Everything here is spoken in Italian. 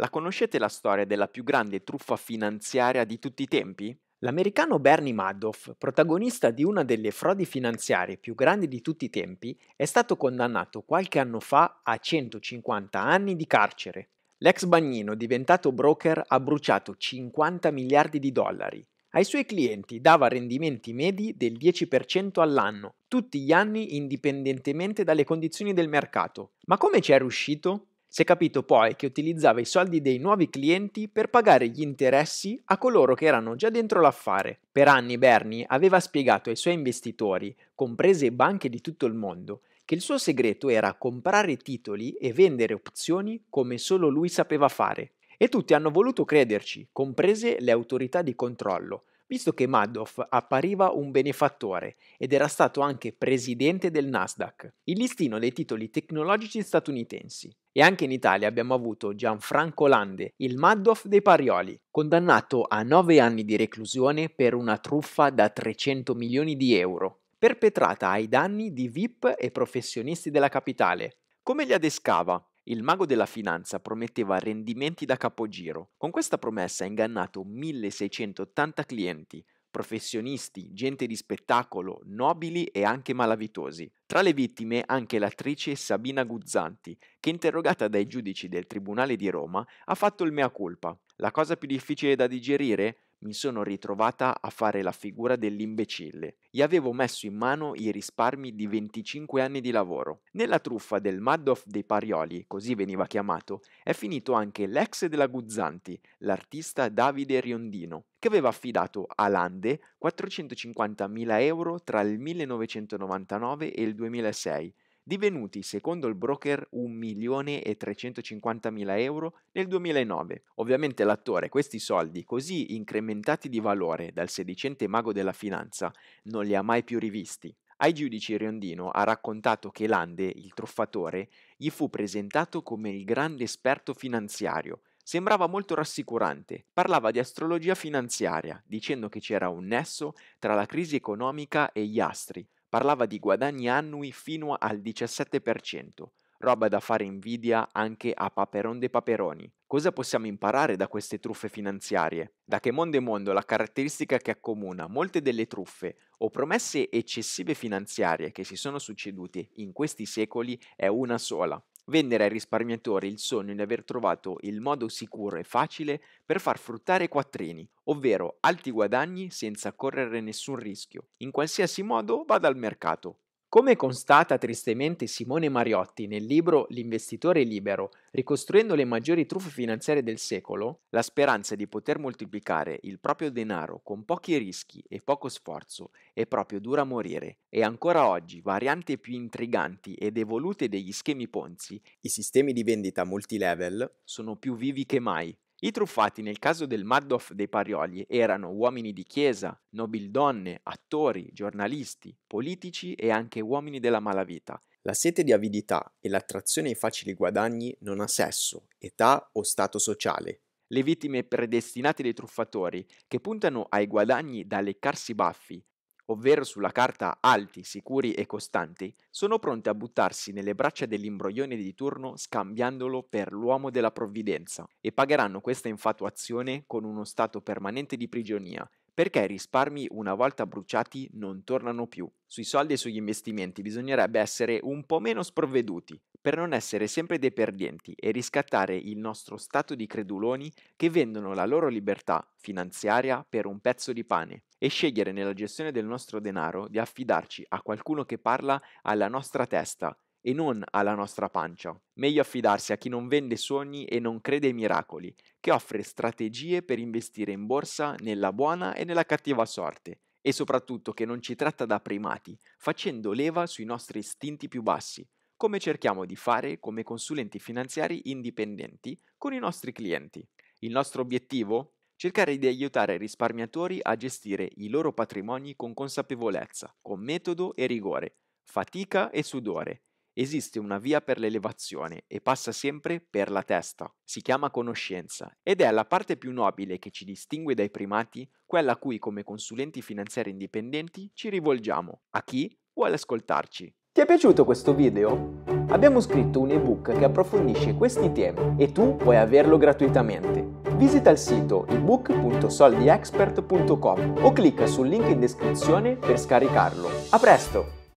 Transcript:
La conoscete la storia della più grande truffa finanziaria di tutti i tempi? L'americano Bernie Madoff, protagonista di una delle frodi finanziarie più grandi di tutti i tempi, è stato condannato qualche anno fa a 150 anni di carcere. L'ex bagnino, diventato broker, ha bruciato 50 miliardi di dollari. Ai suoi clienti dava rendimenti medi del 10% all'anno, tutti gli anni indipendentemente dalle condizioni del mercato. Ma come ci è riuscito? Si è capito poi che utilizzava i soldi dei nuovi clienti per pagare gli interessi a coloro che erano già dentro l'affare. Per anni Bernie aveva spiegato ai suoi investitori, comprese banche di tutto il mondo, che il suo segreto era comprare titoli e vendere opzioni come solo lui sapeva fare. E tutti hanno voluto crederci, comprese le autorità di controllo, Visto che Madoff appariva un benefattore ed era stato anche presidente del Nasdaq, il listino dei titoli tecnologici statunitensi. E anche in Italia abbiamo avuto Gianfranco Lande, il Madoff dei Parioli, condannato a 9 anni di reclusione per una truffa da 300 milioni di euro, perpetrata ai danni di VIP e professionisti della capitale. Come li adescava? Il mago della finanza prometteva rendimenti da capogiro. Con questa promessa ha ingannato 1680 clienti, professionisti, gente di spettacolo, nobili e anche malavitosi. Tra le vittime anche l'attrice Sabina Guzzanti, che interrogata dai giudici del Tribunale di Roma ha fatto il mea culpa. La cosa più difficile da digerire? mi sono ritrovata a fare la figura dell'imbecille. Gli avevo messo in mano i risparmi di 25 anni di lavoro. Nella truffa del Madoff dei Parioli, così veniva chiamato, è finito anche l'ex della Guzzanti, l'artista Davide Riondino, che aveva affidato a Lande 450.000 euro tra il 1999 e il 2006 divenuti secondo il broker 1.350.000 euro nel 2009. Ovviamente l'attore questi soldi, così incrementati di valore dal sedicente mago della finanza, non li ha mai più rivisti. Ai giudici Riondino ha raccontato che Lande, il truffatore, gli fu presentato come il grande esperto finanziario. Sembrava molto rassicurante, parlava di astrologia finanziaria, dicendo che c'era un nesso tra la crisi economica e gli astri, parlava di guadagni annui fino al 17%, roba da fare invidia anche a Paperon de Paperoni. Cosa possiamo imparare da queste truffe finanziarie? Da che mondo è mondo la caratteristica che accomuna molte delle truffe o promesse eccessive finanziarie che si sono succedute in questi secoli è una sola, vendere ai risparmiatori il sogno di aver trovato il modo sicuro e facile per far fruttare quattrini, ovvero alti guadagni senza correre nessun rischio. In qualsiasi modo vada al mercato, come constata tristemente Simone Mariotti nel libro L'investitore libero, ricostruendo le maggiori truffe finanziarie del secolo, la speranza di poter moltiplicare il proprio denaro con pochi rischi e poco sforzo è proprio dura a morire e ancora oggi varianti più intriganti ed evolute degli schemi Ponzi, i sistemi di vendita multilevel, sono più vivi che mai. I truffati nel caso del Madoff dei Parioli erano uomini di chiesa, nobildonne, attori, giornalisti, politici e anche uomini della malavita. La sete di avidità e l'attrazione ai facili guadagni non ha sesso, età o stato sociale, le vittime predestinate dei truffatori, che puntano ai guadagni da leccarsi i baffi, ovvero sulla carta alti, sicuri e costanti, sono pronte a buttarsi nelle braccia dell'imbroglione di turno scambiandolo per l'uomo della provvidenza e pagheranno questa infatuazione con uno stato permanente di prigionia, perché i risparmi una volta bruciati non tornano più. Sui soldi e sugli investimenti bisognerebbe essere un po' meno sprovveduti, per non essere sempre dei perdenti e riscattare il nostro stato di creduloni che vendono la loro libertà finanziaria per un pezzo di pane e scegliere nella gestione del nostro denaro di affidarci a qualcuno che parla alla nostra testa e non alla nostra pancia. Meglio affidarsi a chi non vende sogni e non crede ai miracoli, che offre strategie per investire in borsa nella buona e nella cattiva sorte e soprattutto che non ci tratta da primati, facendo leva sui nostri istinti più bassi, come cerchiamo di fare come consulenti finanziari indipendenti con i nostri clienti. Il nostro obiettivo? Cercare di aiutare i risparmiatori a gestire i loro patrimoni con consapevolezza, con metodo e rigore, fatica e sudore. Esiste una via per l'elevazione e passa sempre per la testa. Si chiama conoscenza ed è la parte più nobile che ci distingue dai primati, quella a cui come consulenti finanziari indipendenti ci rivolgiamo, a chi vuole ascoltarci. Ti è piaciuto questo video? Abbiamo scritto un ebook che approfondisce questi temi e tu puoi averlo gratuitamente. Visita il sito ebook.soldiexpert.com o clicca sul link in descrizione per scaricarlo. A presto!